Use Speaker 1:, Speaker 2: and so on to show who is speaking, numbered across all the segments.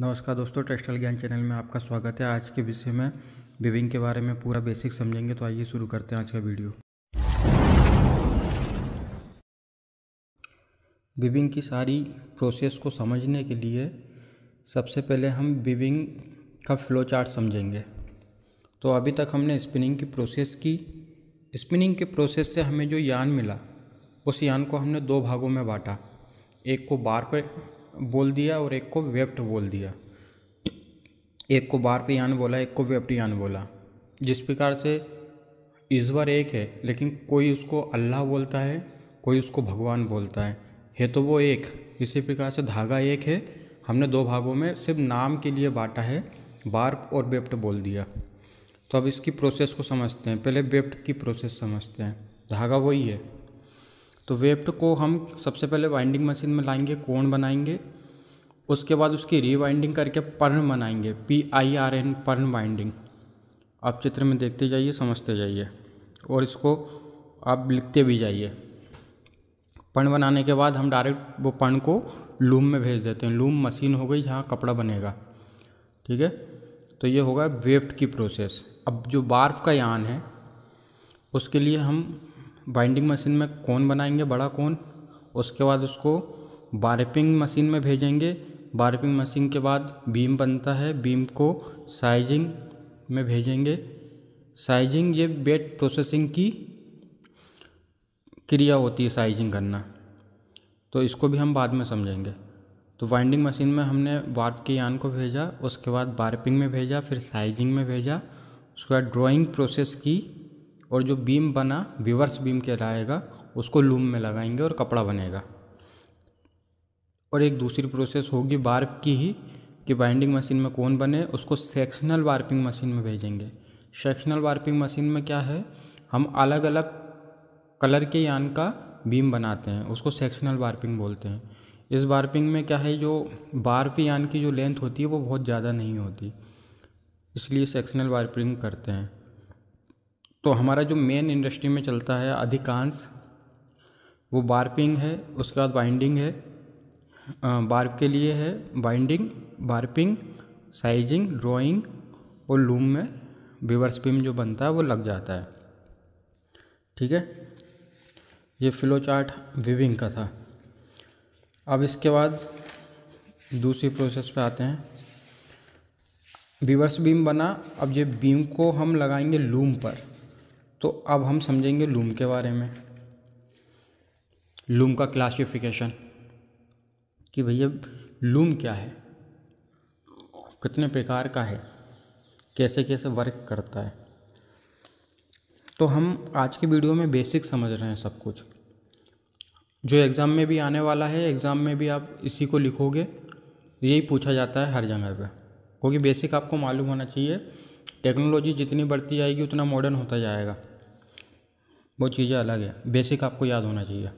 Speaker 1: नमस्कार दोस्तों टेक्सटाइल ज्ञान चैनल में आपका स्वागत है आज के विषय में बिविंग के बारे में पूरा बेसिक समझेंगे तो आइए शुरू करते हैं आज का वीडियो बिविंग की सारी प्रोसेस को समझने के लिए सबसे पहले हम बिविंग का फ्लो चार्ट समझेंगे तो अभी तक हमने स्पिनिंग की प्रोसेस की स्पिनिंग के प्रोसेस से हमें जो यान मिला उस यान को हमने दो भागों में बांटा एक को बार पर बोल दिया और एक को वेप्ट बोल दिया एक को यान बोला एक को यान बोला जिस प्रकार से ईश्वर एक है लेकिन कोई उसको अल्लाह बोलता है कोई उसको भगवान बोलता है है तो वो एक इसी प्रकार से धागा एक है हमने दो भागों में सिर्फ नाम के लिए बांटा है बार्फ और वेप्ट बोल दिया तो अब इसकी प्रोसेस को समझते हैं पहले वेप्ट की प्रोसेस समझते हैं धागा वही है तो वेफ्ट को हम सबसे पहले वाइंडिंग मशीन में लाएंगे कोण बनाएंगे उसके बाद उसकी रीवाइंडिंग करके पर्न बनाएंगे P I R N pirn winding आप चित्र में देखते जाइए समझते जाइए और इसको आप लिखते भी जाइए पर्ण बनाने के बाद हम डायरेक्ट वो पर्ण को लूम में भेज देते हैं लूम मशीन हो गई जहाँ कपड़ा बनेगा ठीक है तो ये होगा वेफ्ट की प्रोसेस अब जो बार्फ का यान है उसके लिए हम बाइंडिंग मशीन में कौन बनाएंगे बड़ा कौन उसके बाद उसको बारपिंग मशीन में भेजेंगे बारपिंग मशीन के बाद बीम बनता है बीम को साइजिंग में भेजेंगे साइजिंग ये बेट प्रोसेसिंग की क्रिया होती है साइजिंग करना तो इसको भी हम बाद में समझेंगे तो वाइंडिंग मशीन में हमने वार्प के यान को भेजा उसके बाद बारपिंग में भेजा फिर साइजिंग में भेजा उसके बाद ड्राइंग प्रोसेस की और जो बीम बना विवर्स बीम कहलाएगा उसको लूम में लगाएंगे और कपड़ा बनेगा और एक दूसरी प्रोसेस होगी बार्क की ही कि बाइंडिंग मशीन में कौन बने उसको सेक्शनल वार्पिंग मशीन में भेजेंगे सेक्शनल वार्पिंग मशीन में क्या है हम अलग अलग कलर के यान का बीम बनाते हैं उसको सेक्शनल वार्पिंग बोलते हैं इस वार्पिंग में क्या है जो बार्फ यान की जो लेंथ होती है वो बहुत ज़्यादा नहीं होती इसलिए सेक्शनल वार्पिंग करते हैं तो हमारा जो मेन इंडस्ट्री में चलता है अधिकांश वो बार्पिंग है उसके बाद बाइंडिंग है बार्प के लिए है बाइंडिंग बार्पिंग साइजिंग ड्राइंग और लूम में विवर्स बीम जो बनता है वो लग जाता है ठीक है ये फ्लो चार्ट विविंग का था अब इसके बाद दूसरी प्रोसेस पे आते हैं विवर्स बीम बना अब ये बीम को हम लगाएंगे लूम पर तो अब हम समझेंगे लूम के बारे में लूम का क्लासिफिकेशन कि भैया लूम क्या है कितने प्रकार का है कैसे कैसे वर्क करता है तो हम आज के वीडियो में बेसिक समझ रहे हैं सब कुछ जो एग्ज़ाम में भी आने वाला है एग्ज़ाम में भी आप इसी को लिखोगे यही पूछा जाता है हर जगह पे क्योंकि बेसिक आपको मालूम होना चाहिए टेक्नोलॉजी जितनी बढ़ती जाएगी उतना मॉडर्न होता जाएगा वो चीज़ें अलग है बेसिक आपको याद होना चाहिए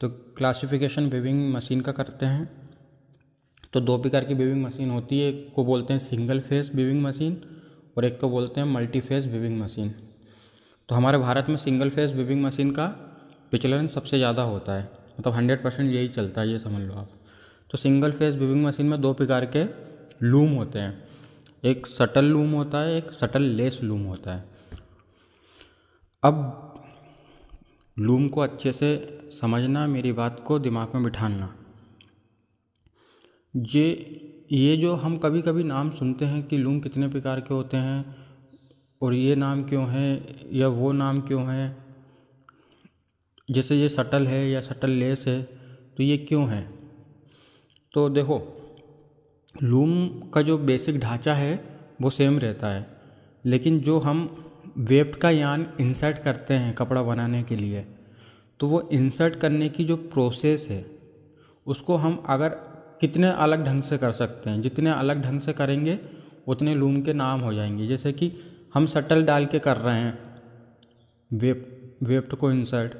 Speaker 1: तो क्लासिफिकेशन वेविंग मशीन का करते हैं तो दो प्रकार की वीविंग मशीन होती है एक को बोलते हैं सिंगल फेस वीविंग मशीन और एक को बोलते हैं मल्टी फेस वीविंग मशीन तो हमारे भारत में सिंगल फेस वीविंग मशीन का विचलन सबसे ज़्यादा होता है मतलब हंड्रेड परसेंट यही चलता है ये समझ लो आप तो सिंगल फेस वीविंग मशीन में दो प्रकार के लूम होते हैं एक सटल लूम होता है एक सटल लेस लूम होता है अब लूम को अच्छे से समझना मेरी बात को दिमाग में बिठाना ये ये जो हम कभी कभी नाम सुनते हैं कि लूम कितने प्रकार के होते हैं और ये नाम क्यों हैं या वो नाम क्यों हैं जैसे ये सटल है या सटल लेस है तो ये क्यों है तो देखो लूम का जो बेसिक ढांचा है वो सेम रहता है लेकिन जो हम वेप्ट का यान इंसर्ट करते हैं कपड़ा बनाने के लिए तो वो इंसर्ट करने की जो प्रोसेस है उसको हम अगर कितने अलग ढंग से कर सकते हैं जितने अलग ढंग से करेंगे उतने लूम के नाम हो जाएंगे जैसे कि हम सटल डाल के कर रहे हैं वेप वेप्ट को इंसर्ट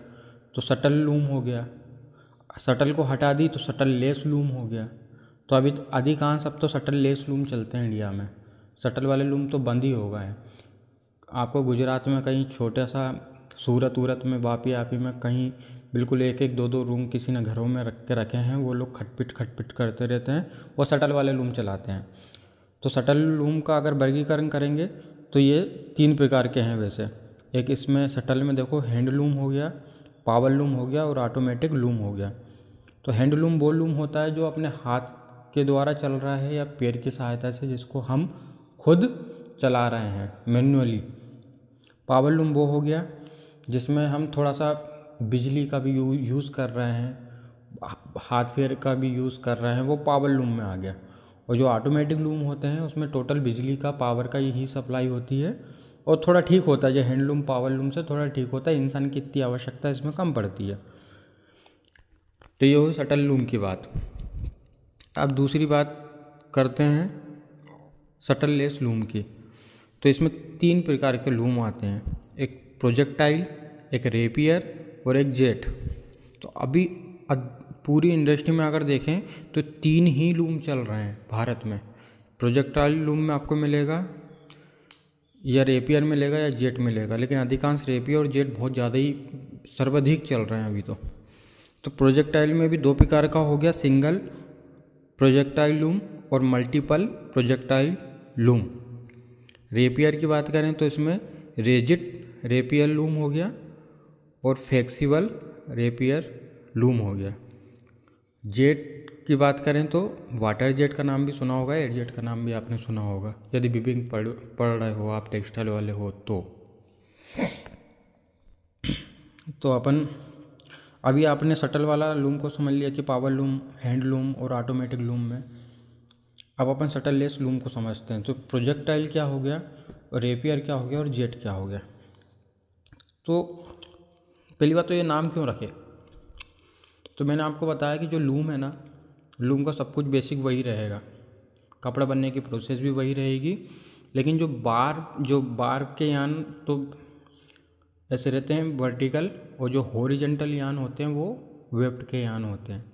Speaker 1: तो सटल लूम हो गया सटल को हटा दी तो सटल लेस लूम हो गया तो अभी अधिकांश अब तो सटल लेस लूम चलते हैं इंडिया में सटल वाले लूम तो बंद ही हो गए हैं आपको गुजरात में कहीं छोटा सा सूरत वूरत में वापी आपी में कहीं बिल्कुल एक एक दो दो रूम किसी ने घरों में रख के रखे हैं वो लोग खटपिट खटपिट करते रहते हैं और सटल वाले लूम चलाते हैं तो सटल लूम का अगर वर्गीकरण करेंगे तो ये तीन प्रकार के हैं वैसे एक इसमें शटल में देखो हैंड लूम हो गया पावर लूम हो गया और ऑटोमेटिक लूम हो गया तो हैंड लूम वो लूम होता है जो अपने हाथ के द्वारा चल रहा है या पैर की सहायता से जिसको हम खुद चला रहे हैं मैनुअली पावर लूम वो हो गया जिसमें हम थोड़ा सा बिजली का भी यू यूज़ कर रहे हैं हाथ पैर का भी यूज़ कर रहे हैं वो पावर लूम में आ गया और जो ऑटोमेटिक लूम होते हैं उसमें टोटल बिजली का पावर का यही सप्लाई होती है और थोड़ा ठीक होता है जो हैंडलूम पावर लूम से थोड़ा ठीक होता है इंसान की इतनी आवश्यकता इसमें कम पड़ती है तो ये हुई शटल लूम की बात अब दूसरी बात करते हैं शटल लेस लूम की तो इसमें तीन प्रकार के लूम आते हैं एक प्रोजेक्टाइल एक रेपियर और एक जेट तो अभी पूरी इंडस्ट्री में अगर देखें तो तीन ही लूम चल रहे हैं भारत में प्रोजेक्टाइल लूम में आपको मिलेगा या रेपियर मिलेगा या जेट मिलेगा लेकिन अधिकांश रेपियर और जेट बहुत ज़्यादा ही सर्वाधिक चल रहे हैं अभी तो तो प्रोजेक्टाइल में भी दो प्रकार का हो गया सिंगल प्रोजेक्टाइल लूम और मल्टीपल प्रोजेक्टाइल लूम रेपियर की बात करें तो इसमें रेजिट रेपियर लूम हो गया और फ्लेक्सिबल रेपियर लूम हो गया जेट की बात करें तो वाटर जेट का नाम भी सुना होगा एयर जेट का नाम भी आपने सुना होगा यदि बिबिंग पढ़ पढ़ रहे हो आप टेक्सटाइल वाले हो तो तो अपन अभी आपने सटल वाला लूम को समझ लिया कि पावर लूम हैंड लूम और ऑटोमेटिक लूम में अब अपन सटललेस लूम को समझते हैं तो प्रोजेक्टाइल क्या हो गया रेपियर क्या हो गया और जेट क्या हो गया तो पहली बात तो ये नाम क्यों रखे तो मैंने आपको बताया कि जो लूम है ना लूम का सब कुछ बेसिक वही रहेगा कपड़ा बनने की प्रोसेस भी वही रहेगी लेकिन जो बार जो बार के यान तो ऐसे रहते हैं वर्टिकल और जो हॉरिजेंटल यान होते हैं वो वेप्ट के यान होते हैं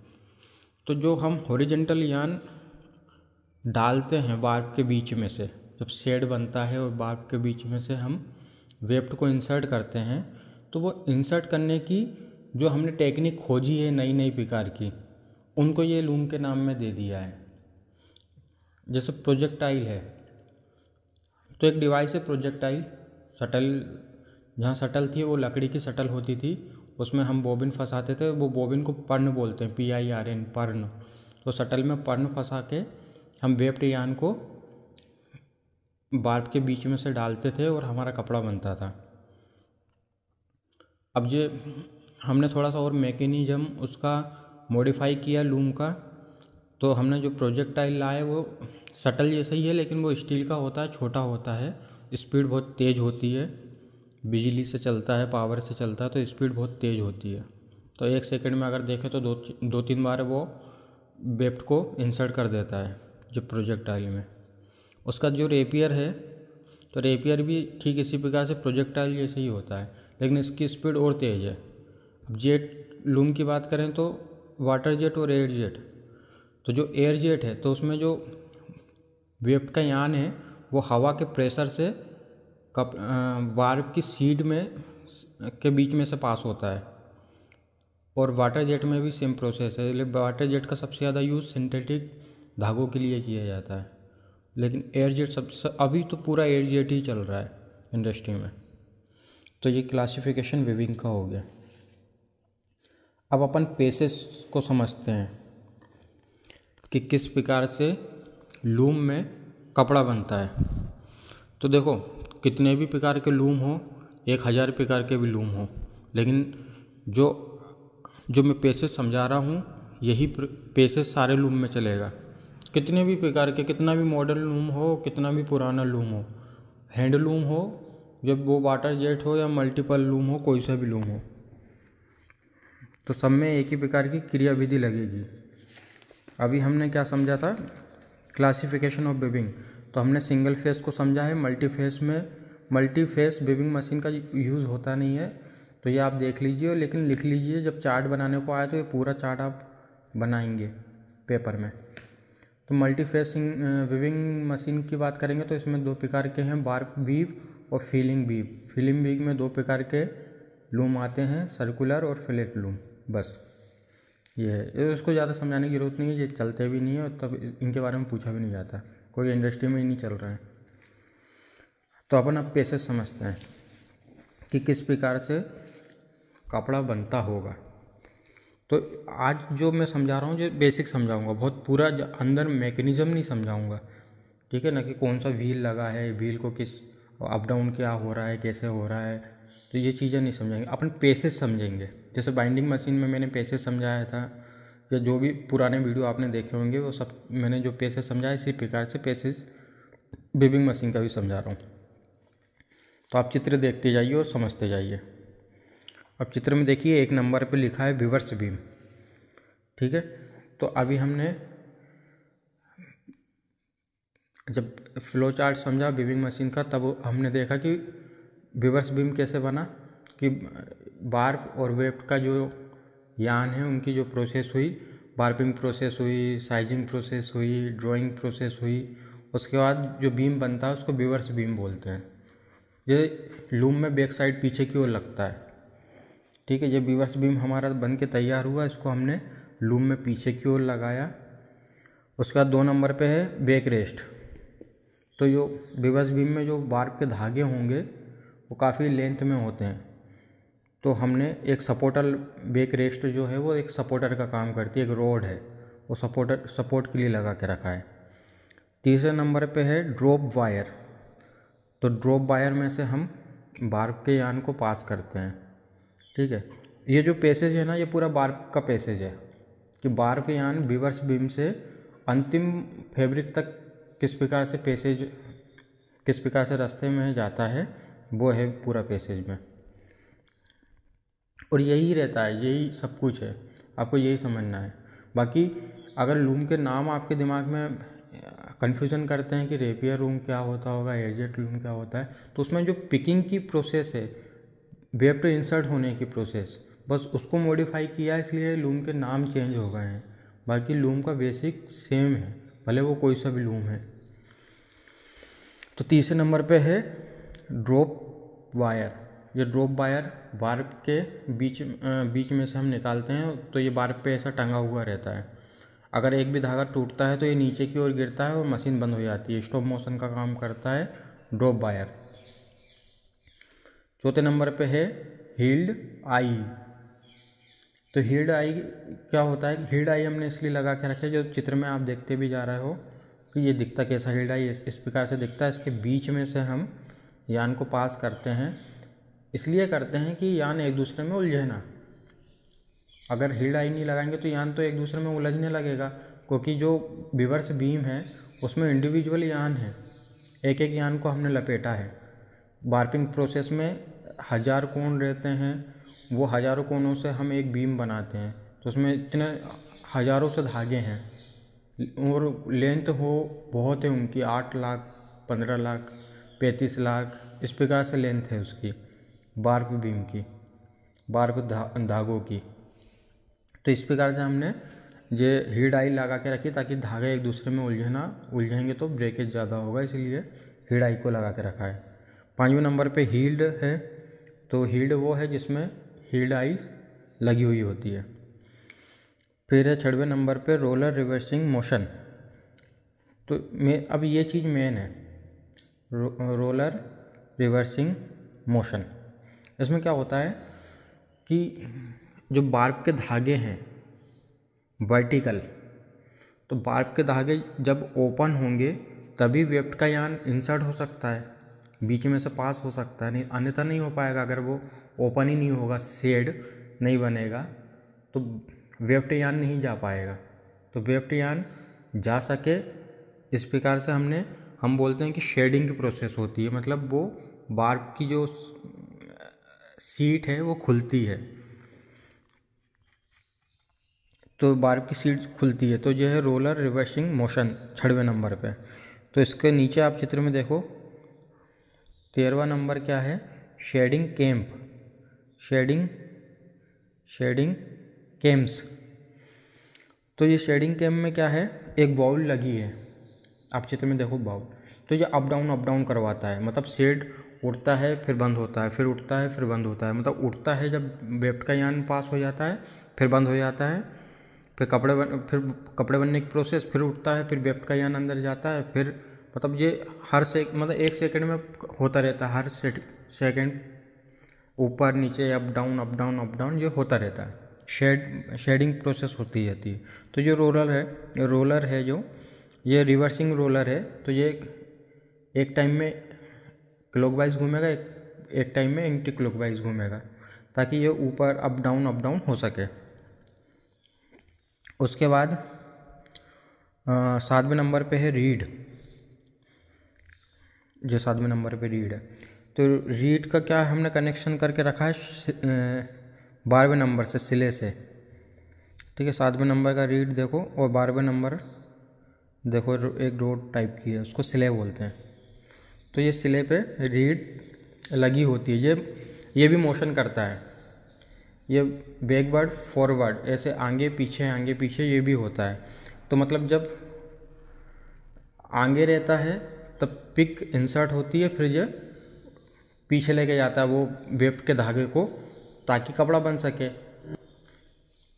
Speaker 1: तो जो हम हॉरिजेंटल यान डालते हैं बार्ब के बीच में से जब शेड बनता है और बार्ब के बीच में से हम वेप्ट को इंसर्ट करते हैं तो वो इंसर्ट करने की जो हमने टेक्निक खोजी है नई नई प्रकार की उनको ये लूम के नाम में दे दिया है जैसे प्रोजेक्टाइल है तो एक डिवाइस है प्रोजेक्टाइल शटल जहाँ शटल थी वो लकड़ी की शटल होती थी उसमें हम बोबिन फंसाते थे वो बोबिन को पर्न बोलते हैं पी आई आर एन पर्न तो शटल में पर्न फंसा के हम वेप्ड यान को बार्ब के बीच में से डालते थे और हमारा कपड़ा बनता था अब जो हमने थोड़ा सा और मैकेनिज्म उसका मॉडिफाई किया लूम का तो हमने जो प्रोजेक्टाइल लाए वो सटल जैसा ही है लेकिन वो स्टील का होता है छोटा होता है स्पीड बहुत तेज़ होती है बिजली से चलता है पावर से चलता है तो स्पीड बहुत तेज़ होती है तो एक सेकंड में अगर देखें तो दो दो तीन बार वो बेप्ट को इंसर्ट कर देता है जो प्रोजेक्टाइल में उसका जो रेपियर है तो रेपियर भी ठीक इसी प्रकार से प्रोजेक्टाइल जैसे ही होता है लेकिन इसकी स्पीड और तेज़ है अब जेट लूम की बात करें तो वाटर जेट और एयर जेट तो जो एयर जेट है तो उसमें जो वेब का यान है वो हवा के प्रेशर से कप वार्प की सीड में के बीच में से पास होता है और वाटर जेट में भी सेम प्रोसेस है वाटर मतलब जेट का सबसे ज़्यादा यूज़ सिंथेटिक धागों के लिए किया जाता है लेकिन एयरजेट सबसे अभी तो पूरा एयरजेट ही चल रहा है इंडस्ट्री में तो ये क्लासिफिकेशन विविंग का हो गया अब अपन पेसेस को समझते हैं कि किस प्रकार से लूम में कपड़ा बनता है तो देखो कितने भी प्रकार के लूम हो एक हज़ार प्रकार के भी लूम हो लेकिन जो जो मैं पेसेस समझा रहा हूँ यही पेसेस सारे लूम में चलेगा कितने भी प्रकार के कितना भी मॉडर्न लूम हो कितना भी पुराना लूम हो हैंड लूम हो जब वो वाटर जेट हो या मल्टीपल लूम हो कोई सा भी लूम हो तो सब में एक ही प्रकार की क्रियाविधि लगेगी अभी हमने क्या समझा था क्लासिफिकेशन ऑफ बिबिंग तो हमने सिंगल फेस को समझा है मल्टी फेस में मल्टी फेस बिबिंग मशीन का यूज़ होता नहीं है तो ये आप देख लीजिए लेकिन लिख लीजिए जब चार्ट बनाने को आए तो ये पूरा चार्ट आप बनाएंगे पेपर में तो मल्टी फेसिंग विविंग मशीन की बात करेंगे तो इसमें दो प्रकार के हैं बार्क बीव और फीलिंग बीव फीलिंग बीव में दो प्रकार के लूम आते हैं सर्कुलर और फ्लेट लूम बस ये है इसको ज़्यादा समझाने की ज़रूरत नहीं है ये चलते भी नहीं है और तब इनके बारे में पूछा भी नहीं जाता कोई इंडस्ट्री में ही नहीं चल रहा है तो अपन अब पेशे समझते हैं कि किस प्रकार से कपड़ा बनता होगा तो आज जो मैं समझा रहा हूँ जो बेसिक समझाऊँगा बहुत पूरा अंदर मैकेनिज़्म नहीं समझाऊँगा ठीक है ना कि कौन सा व्हील लगा है व्हील को किस अप डाउन क्या हो रहा है कैसे हो रहा है तो ये चीज़ें नहीं समझेंगे अपन पेसेस समझेंगे जैसे बाइंडिंग मशीन में मैंने पेसेस समझाया था या जो भी पुराने वीडियो आपने देखे होंगे वो सब मैंने जो पेसेस समझाया इसी प्रकार से पेसेस बिबिंग मशीन का भी समझा रहा हूँ तो आप चित्र देखते जाइए और समझते जाइए अब चित्र में देखिए एक नंबर पे लिखा है विवर्स बीम ठीक है तो अभी हमने जब फ्लो चार्ट समझा बीबिंग मशीन का तब हमने देखा कि विवर्स बीम कैसे बना कि बार्फ और वेफ्ट का जो यान है उनकी जो प्रोसेस हुई बार्पिंग प्रोसेस हुई साइजिंग प्रोसेस हुई ड्राइंग प्रोसेस हुई उसके बाद जो बीम बनता है उसको विवर्स बीम बोलते हैं जैसे लूम में बैक साइड पीछे की ओर लगता है ठीक है ये विवर्स बीम हमारा बन के तैयार हुआ इसको हमने लूम में पीछे की ओर लगाया उसके बाद दो नंबर पे है बेक रेस्ट तो जो विवर्स बीम में जो बार्ब के धागे होंगे वो काफ़ी लेंथ में होते हैं तो हमने एक सपोर्टर बेक रेस्ट जो है वो एक सपोर्टर का काम करती है एक रोड है वो सपोर्टर सपोर्ट के लिए लगा के रखा है तीसरे नंबर पे है ड्रॉप वायर तो ड्रॉप वायर में से हम बार्ब के यान को पास करते हैं ठीक है ये जो पैसेज है ना ये पूरा बार्फ का पैसेज है कि बार्प यान विवर्स बीम से अंतिम फैब्रिक तक किस प्रकार से पैसेज किस प्रकार से रास्ते में जाता है वो है पूरा पैसेज में और यही रहता है यही सब कुछ है आपको यही समझना है बाकी अगर लूम के नाम आपके दिमाग में कन्फ्यूज़न करते हैं कि रेपियर रूम क्या होता होगा एजेट रूम क्या होता है तो उसमें जो पिकिंग की प्रोसेस है वेब टू इंसर्ट होने की प्रोसेस बस उसको मॉडिफाई किया इसलिए लूम के नाम चेंज हो गए हैं बाकी लूम का बेसिक सेम है भले वो कोई सा भी लूम है तो तीसरे नंबर पे है ड्रॉप वायर ये ड्रॉप वायर बार्ब के बीच बीच में से हम निकालते हैं तो ये बार्ब पे ऐसा टंगा हुआ रहता है अगर एक भी धागा टूटता है तो ये नीचे की ओर गिरता है और मशीन बंद हो जाती है स्टॉप मोशन का काम करता है ड्रॉप वायर चौथे नंबर पे है हील्ड आई तो हील्ड आई क्या होता है हील्ड आई हमने इसलिए लगा के रखे जो चित्र में आप देखते भी जा रहे हो कि ये दिखता कैसा हील्ड आई इस प्रकार से दिखता है इसके बीच में से हम यान को पास करते हैं इसलिए करते हैं कि यान एक दूसरे में उलझे ना अगर हील्ड आई नहीं लगाएंगे तो यान तो एक दूसरे में उलझने लगेगा क्योंकि जो विवर्स बीम है उसमें इंडिविजुअल यान है एक एक यान को हमने लपेटा है बार्पिंग प्रोसेस में हज़ार कोण रहते हैं वो हज़ारों कोनों से हम एक बीम बनाते हैं तो उसमें इतने हज़ारों से धागे हैं और लेंथ हो बहुत है उनकी आठ लाख पंद्रह लाख पैंतीस लाख इस प्रकार से लेंथ है उसकी बार्क बीम की बार्क धा, धागों की तो इस प्रकार से हमने जे हीड आई लगा के रखी ताकि धागे एक दूसरे में उलझना उलझेंगे तो ब्रेकेज ज़्यादा होगा इसलिए हीड आई को लगा के रखा है पाँचवें नंबर पे हील्ड है तो हील्ड वो है जिसमें हील्ड आइस लगी हुई होती है फिर है छठवें नंबर पे रोलर रिवर्सिंग मोशन तो मैं अब ये चीज़ मेन है रो, रोलर रिवर्सिंग मोशन इसमें क्या होता है कि जो बार्ब के धागे हैं वर्टिकल तो बार्ब के धागे जब ओपन होंगे तभी वेफ्ट का यान इंसर्ट हो सकता है बीच में से पास हो सकता है नहीं अन्यथा नहीं हो पाएगा अगर वो ओपन ही नहीं होगा शेड नहीं बनेगा तो वेफ्ट यान नहीं जा पाएगा तो वेफ्ट यान जा सके इस प्रकार से हमने हम बोलते हैं कि शेडिंग की प्रोसेस होती है मतलब वो बार्ब की जो सीट है वो खुलती है तो बार्ब की सीट खुलती है तो यह है रोलर रिवर्सिंग मोशन छठवें नंबर पे तो इसके नीचे आप चित्र में देखो तेरहवा नंबर क्या है shedding cam shedding shedding cams तो ये शेडिंग कैम्प में क्या है एक बाउल लगी है आप चित्र में देखो बाउल तो ये अप डाउन अप डाउन करवाता है मतलब शेड उठता है फिर बंद होता है फिर उठता है फिर बंद होता है मतलब उठता है जब बेप्ट का यान पास हो जाता है फिर बंद हो जाता है फिर कपड़े बन फिर कपड़े बनने की प्रोसेस फिर उठता है फिर बेप्ट का यान अंदर जाता है फिर मतलब ये हर से मतलब एक सेकंड में होता रहता है हर से, सेकंड ऊपर नीचे up down up down up down ये होता रहता है शेड शेडिंग प्रोसेस होती रहती है तो जो रोलर है रोलर है जो ये रिवर्सिंग रोलर है तो ये एक टाइम में क्लॉकवाइज घूमेगा एक एक टाइम में एंटी क्लॉकवाइज घूमेगा ताकि ये ऊपर अप डाउन अप डाउन हो सके उसके बाद सातवें नंबर पे है रीड जो सातवें नंबर पे रीड है तो रीड का क्या हमने कनेक्शन करके रखा है बारहवें नंबर से सिले से ठीक है सातवें नंबर का रीड देखो और बारहवें नंबर देखो एक रोड टाइप की है उसको सिले बोलते हैं तो ये सिले पे रीड लगी होती है ये ये भी मोशन करता है ये बैकवर्ड फॉरवर्ड ऐसे आगे पीछे आगे पीछे ये भी होता है तो मतलब जब आगे रहता है तब पिक इंसर्ट होती है फिर ये पीछे लेके जाता है वो वेफ्ट के धागे को ताकि कपड़ा बन सके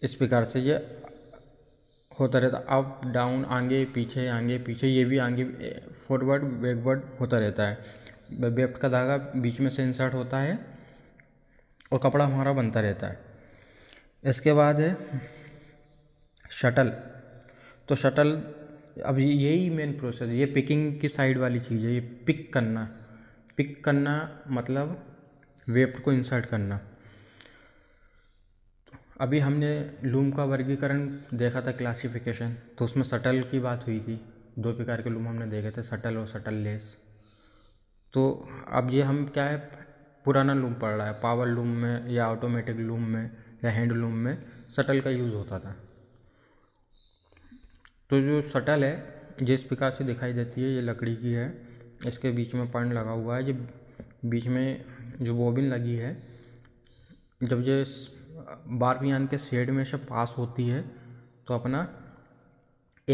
Speaker 1: इस प्रकार से ये होता रहता अप डाउन आगे पीछे आगे पीछे ये भी आगे फॉरवर्ड बैकवर्ड होता रहता है बेफ्ट का धागा बीच में से इंसर्ट होता है और कपड़ा हमारा बनता रहता है इसके बाद है शटल तो शटल अब यही मेन प्रोसेस ये पिकिंग की साइड वाली चीज़ है ये पिक करना पिक करना मतलब वेफ्ट को इंसर्ट करना अभी हमने लूम का वर्गीकरण देखा था क्लासिफिकेशन तो उसमें सटल की बात हुई थी दो प्रकार के लूम हमने देखे थे सटल और सटल लेस तो अब ये हम क्या है पुराना लूम पड़ रहा है पावर लूम में या ऑटोमेटिक लूम में या हैंड लूम में सटल का यूज़ होता था तो जो शटल है जिस प्रकार से दिखाई देती है ये लकड़ी की है इसके बीच में पर्ण लगा हुआ है ये बीच में जो बोबिन लगी है जब ये यान के शेड में से पास होती है तो अपना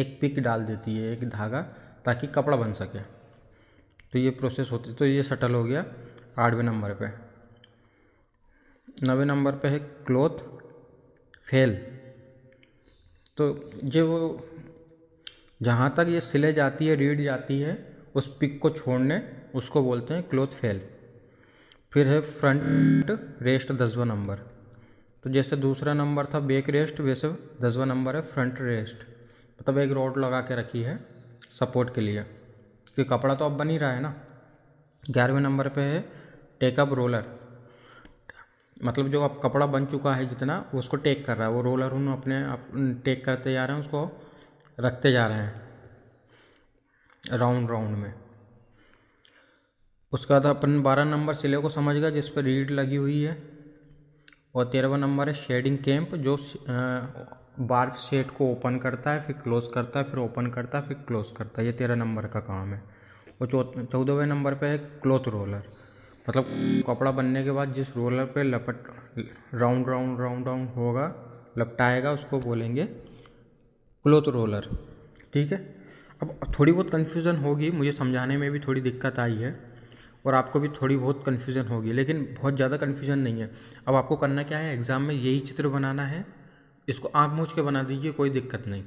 Speaker 1: एक पिक डाल देती है एक धागा ताकि कपड़ा बन सके तो ये प्रोसेस होती है तो ये शटल हो गया आठवें नंबर पे नवे नंबर पे है क्लोथ फेल तो ये वो जहाँ तक ये सिले जाती है रीढ़ जाती है उस पिक को छोड़ने उसको बोलते हैं क्लोथ फेल फिर है फ्रंट रेस्ट दसवा नंबर तो जैसे दूसरा नंबर था बेक रेस्ट वैसे दसवा नंबर है फ्रंट रेस्ट मतलब एक रोड लगा के रखी है सपोर्ट के लिए कि कपड़ा तो अब बन ही रहा है ना ग्यारहवें नंबर पे है टेकअप रोलर मतलब जो अब कपड़ा बन चुका है जितना उसको टेक कर रहा है वो रोलर उन अपने अप, टेक करते जा रहे हैं उसको रखते जा रहे हैं राउंड राउंड में उसके बाद तो अपन बारह नंबर सिले को समझ गए जिस पर रीड लगी हुई है और तेरहवा नंबर है शेडिंग कैंप जो बार्फ सेट को ओपन करता है फिर क्लोज़ करता है फिर ओपन करता है फिर क्लोज़ करता है ये तेरह नंबर का काम है और चौदहवें नंबर पे है क्लोथ रोलर मतलब कपड़ा बनने के बाद जिस रोलर पे लपट राउंड राउंड राउंड राउंड होगा लपटाएगा उसको बोलेंगे क्लोथ रोलर ठीक है अब थोड़ी बहुत कन्फ्यूज़न होगी मुझे समझाने में भी थोड़ी दिक्कत आई है और आपको भी थोड़ी बहुत कन्फ्यूज़न होगी लेकिन बहुत ज़्यादा कन्फ्यूज़न नहीं है अब आपको करना क्या है एग्ज़ाम में यही चित्र बनाना है इसको आँख मूझ के बना दीजिए कोई दिक्कत नहीं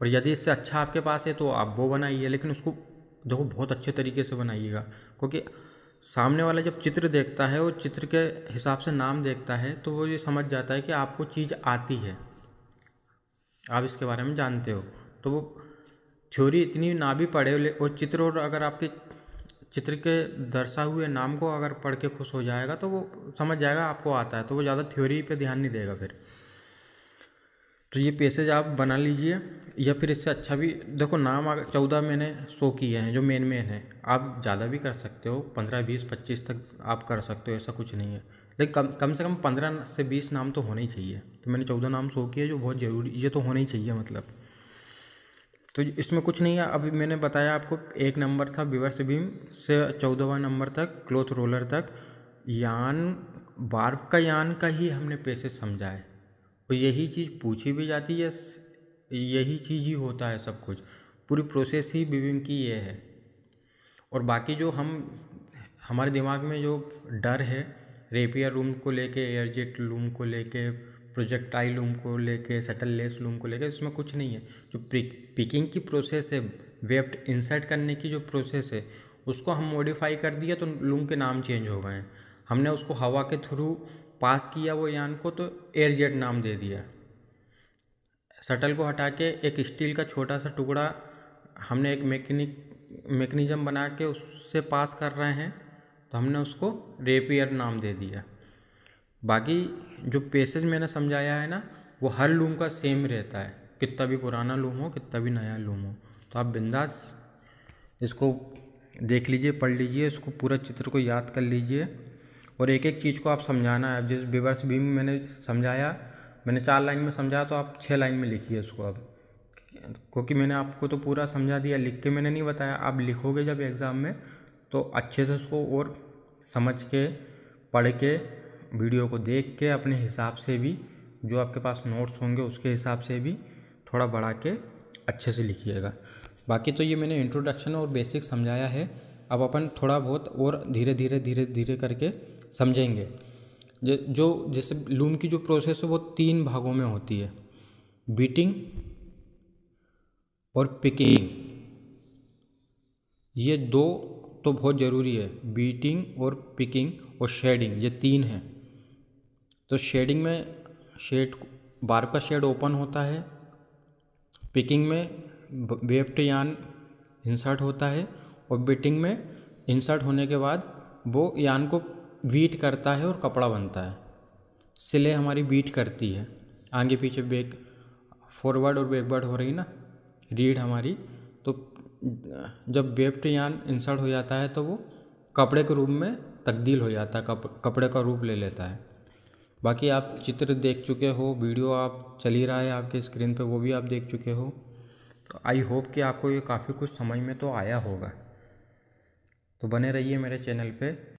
Speaker 1: और यदि इससे अच्छा आपके पास है तो आप वो बनाइए लेकिन उसको देखो बहुत अच्छे तरीके से बनाइएगा क्योंकि सामने वाला जब चित्र देखता है और चित्र के हिसाब से नाम देखता है तो वो ये समझ जाता है कि आपको चीज़ आती है आप इसके बारे में जानते हो तो वो थ्योरी इतनी ना भी पढ़े और चित्र और अगर आपके चित्र के दर्शा हुए नाम को अगर पढ़ के खुश हो जाएगा तो वो समझ जाएगा आपको आता है तो वो ज़्यादा थ्योरी पे ध्यान नहीं देगा फिर तो ये पेसेज आप बना लीजिए या फिर इससे अच्छा भी देखो नाम अगर चौदह मैंने शो किए हैं जो मेन मेन है आप ज़्यादा भी कर सकते हो पंद्रह बीस पच्चीस तक आप कर सकते हो ऐसा कुछ नहीं है लेकिन कम कम से कम पंद्रह से बीस नाम तो होने ही चाहिए तो मैंने चौदह नाम शो किए जो बहुत ज़रूरी ये तो होने ही चाहिए मतलब तो इसमें कुछ नहीं है अभी मैंने बताया आपको एक नंबर था विवर से भीम से चौदहवा नंबर तक क्लोथ रोलर तक यान बार्फ का यान का ही हमने प्रेसेस समझा है और यही चीज़ पूछी भी जाती है यही चीज़ ही होता है सब कुछ पूरी प्रोसेस ही बिविंग की ये है और बाकी जो हम हमारे दिमाग में जो डर है रेपियर लूम को लेके एयरजेट लूम को लेके प्रोजेक्टाइल लूम को लेके सटल लेस लूम को लेके इसमें कुछ नहीं है जो पिकिंग की प्रोसेस है वेफ्ट इंसर्ट करने की जो प्रोसेस है उसको हम मॉडिफाई कर दिया तो लूम के नाम चेंज हो गए हैं हमने उसको हवा के थ्रू पास किया वो यान को तो एयरजेट नाम दे दिया शटल को हटा के एक स्टील का छोटा सा टुकड़ा हमने एक मैकेनिक मैकेनिज्म बना के उससे पास कर रहे हैं तो हमने उसको रेपियर नाम दे दिया बाकी जो पेसेज मैंने समझाया है ना वो हर लूम का सेम रहता है कितना भी पुराना लूम हो कितना भी नया लूम हो तो आप बिंदास इसको देख लीजिए पढ़ लीजिए इसको पूरा चित्र को याद कर लीजिए और एक एक चीज़ को आप समझाना है जिस विवर्स भी मैंने समझाया मैंने चार लाइन में समझाया तो आप छः लाइन में लिखिए उसको अब क्योंकि मैंने आपको तो पूरा समझा दिया लिख के मैंने नहीं बताया आप लिखोगे जब एग्ज़ाम में तो अच्छे से उसको और समझ के पढ़ के वीडियो को देख के अपने हिसाब से भी जो आपके पास नोट्स होंगे उसके हिसाब से भी थोड़ा बढ़ा के अच्छे से लिखिएगा बाकी तो ये मैंने इंट्रोडक्शन और बेसिक समझाया है अब अपन थोड़ा बहुत और धीरे धीरे धीरे धीरे करके समझेंगे जो जैसे लूम की जो प्रोसेस है वो तीन भागों में होती है बीटिंग और पिकिंग ये दो तो बहुत ज़रूरी है बीटिंग और पिकिंग और शेडिंग ये तीन हैं तो शेडिंग में शेड बार का शेड ओपन होता है पिकिंग में वेफ्ट यान इंसर्ट होता है और बीटिंग में इंसर्ट होने के बाद वो यान को बीट करता है और कपड़ा बनता है सिले हमारी बीट करती है आगे पीछे बैक फॉरवर्ड और बैकवर्ड हो रही ना रीड हमारी तो जब बेफ्ट यान इंसर्ट हो जाता है तो वो कपड़े के रूप में तब्दील हो जाता है कप, कपड़े का रूप ले लेता है बाकी आप चित्र देख चुके हो वीडियो आप चली रहा है आपके स्क्रीन पे वो भी आप देख चुके हो तो आई होप कि आपको ये काफ़ी कुछ समझ में तो आया होगा तो बने रहिए मेरे चैनल पे